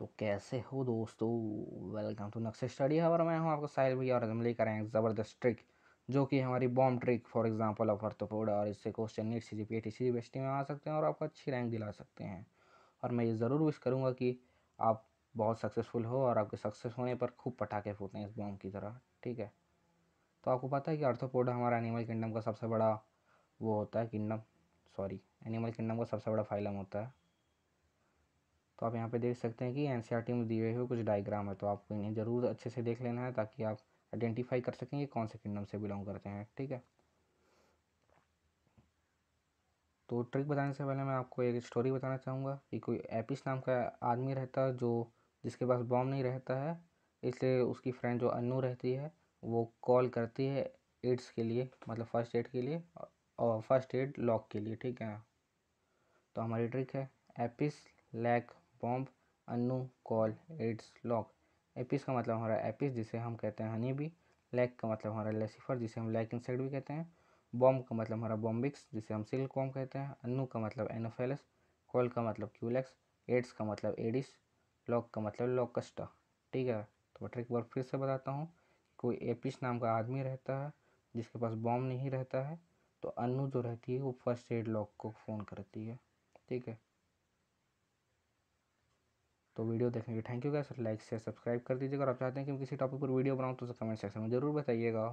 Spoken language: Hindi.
तो कैसे हो दोस्तों वेलकम टू नक्शे स्टडी हवर मैं हूं आपको साहिल भैया और हम लेकर आए ज़बरदस्त ट्रिक जो कि हमारी bomb trick for example of arthropod और इससे question NEET C G P T C में आ सकते हैं और आपको अच्छी रैंक दिला सकते हैं और मैं ये ज़रूर विश करूँगा कि आप बहुत सक्सेसफुल हो और आपके सक्सेस होने पर खूब पटाखे फूटते हैं इस बॉम्ब की तरह ठीक है तो आपको पता है कि अर्थोपोडा हमारा एनिमल किंगडम का सबसे बड़ा वो होता है किंगडम सॉरी एनिमल किंगडम का सबसे बड़ा फाइलम होता है तो आप यहाँ पे देख सकते हैं कि एन e में दिए हुए कुछ डायग्राम है तो आपको इन्हें ज़रूर अच्छे से देख लेना है ताकि आप आइडेंटिफाई कर सकें कि कौन से किंगडम से बिलोंग करते हैं ठीक है तो ट्रिक बताने से पहले मैं आपको एक स्टोरी बताना चाहूँगा कि कोई एपिस नाम का आदमी रहता है जो जिसके पास बॉम नहीं रहता है इसलिए उसकी फ्रेंड जो अन्नू रहती है वो कॉल करती है एड्स के लिए मतलब फ़र्स्ट एड के लिए और फर्स्ट एड लॉक के लिए ठीक है तो हमारी ट्रिक है एपिस लैक पॉम्प अनु कॉल एड्स लॉक एपिस का मतलब हमारा एपिस जिसे हम कहते हैं हनी भी लैक का मतलब हमारा लेसिफर जिसे हम लैक इंसेक्ट भी कहते हैं बॉम्ब का मतलब हमारा बॉम्बिक्स जिसे हम सिल्क बॉम्ब कहते हैं अनु का मतलब एनोफेलस कॉल का मतलब क्यूलेक्स एड्स का मतलब एडिस लॉक का मतलब लॉकस्टा ठीक है तो बटर एक बार फिर से बताता हूँ कोई एपिस नाम का आदमी रहता है जिसके पास बॉम्ब नहीं रहता है तो अनु जो रहती है वो फर्स्ट एड लॉक को फ़ोन करती है ठीक है तो वीडियो देखने के thank you guys like share subscribe कर दीजिएगा और आप चाहते हैं कि मैं किसी टॉपिक पर वीडियो बनाऊँ तो उसे कमेंट सेक्शन में ज़रूर बताइएगा